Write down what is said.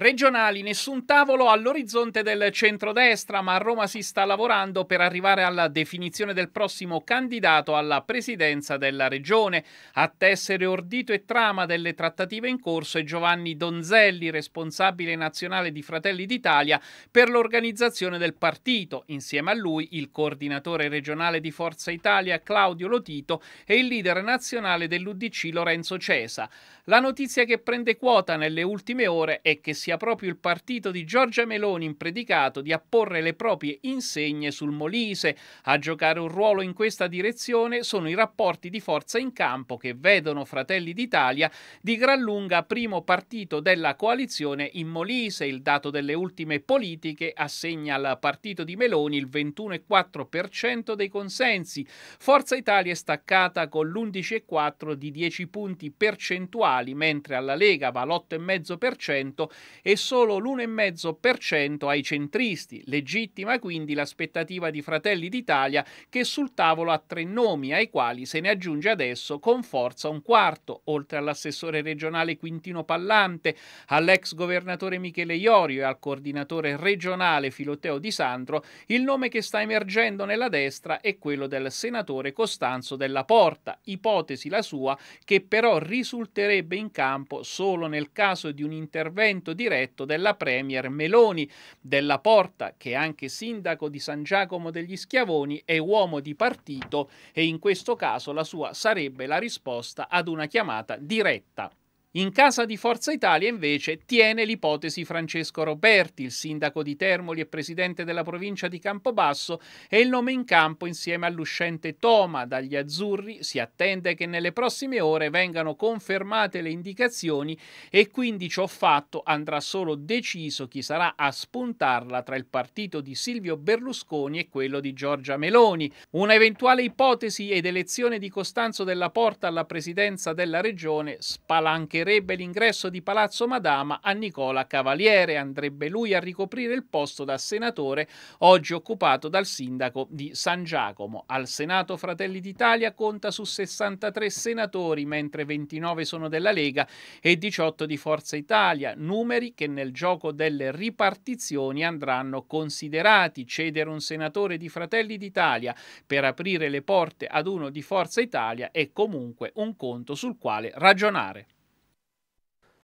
Regionali, nessun tavolo all'orizzonte del centrodestra, ma a Roma si sta lavorando per arrivare alla definizione del prossimo candidato alla presidenza della regione. A tessere ordito e trama delle trattative in corso è Giovanni Donzelli, responsabile nazionale di Fratelli d'Italia per l'organizzazione del partito. Insieme a lui il coordinatore regionale di Forza Italia Claudio Lotito e il leader nazionale dell'UDC Lorenzo Cesa. La notizia che prende quota nelle ultime ore è che si sia proprio il partito di Giorgia Meloni impredicato di apporre le proprie insegne sul Molise. A giocare un ruolo in questa direzione sono i rapporti di forza in campo che vedono Fratelli d'Italia di gran lunga primo partito della coalizione in Molise. Il dato delle ultime politiche assegna al partito di Meloni il 21,4% dei consensi. Forza Italia è staccata con l'11,4 di 10 punti percentuali, mentre alla Lega va all'8,5% e solo l'1,5% ai centristi. Legittima quindi l'aspettativa di Fratelli d'Italia che sul tavolo ha tre nomi ai quali se ne aggiunge adesso con forza un quarto, oltre all'assessore regionale Quintino Pallante, all'ex governatore Michele Iorio e al coordinatore regionale Filoteo Di Sandro, il nome che sta emergendo nella destra è quello del senatore Costanzo della Porta, ipotesi la sua che però risulterebbe in campo solo nel caso di un intervento diretto della Premier Meloni, della Porta, che è anche sindaco di San Giacomo degli Schiavoni è uomo di partito e in questo caso la sua sarebbe la risposta ad una chiamata diretta in casa di Forza Italia invece tiene l'ipotesi Francesco Roberti, il sindaco di Termoli e presidente della provincia di Campobasso, e il nome in campo insieme all'uscente Toma dagli azzurri. Si attende che nelle prossime ore vengano confermate le indicazioni e quindi ciò fatto andrà solo deciso chi sarà a spuntarla tra il partito di Silvio Berlusconi e quello di Giorgia Meloni. Una eventuale ipotesi ed elezione di Costanzo della Porta alla presidenza della regione spalancherà mancherebbe l'ingresso di Palazzo Madama a Nicola Cavaliere, andrebbe lui a ricoprire il posto da senatore oggi occupato dal sindaco di San Giacomo. Al Senato Fratelli d'Italia conta su 63 senatori, mentre 29 sono della Lega e 18 di Forza Italia, numeri che nel gioco delle ripartizioni andranno considerati. Cedere un senatore di Fratelli d'Italia per aprire le porte ad uno di Forza Italia è comunque un conto sul quale ragionare.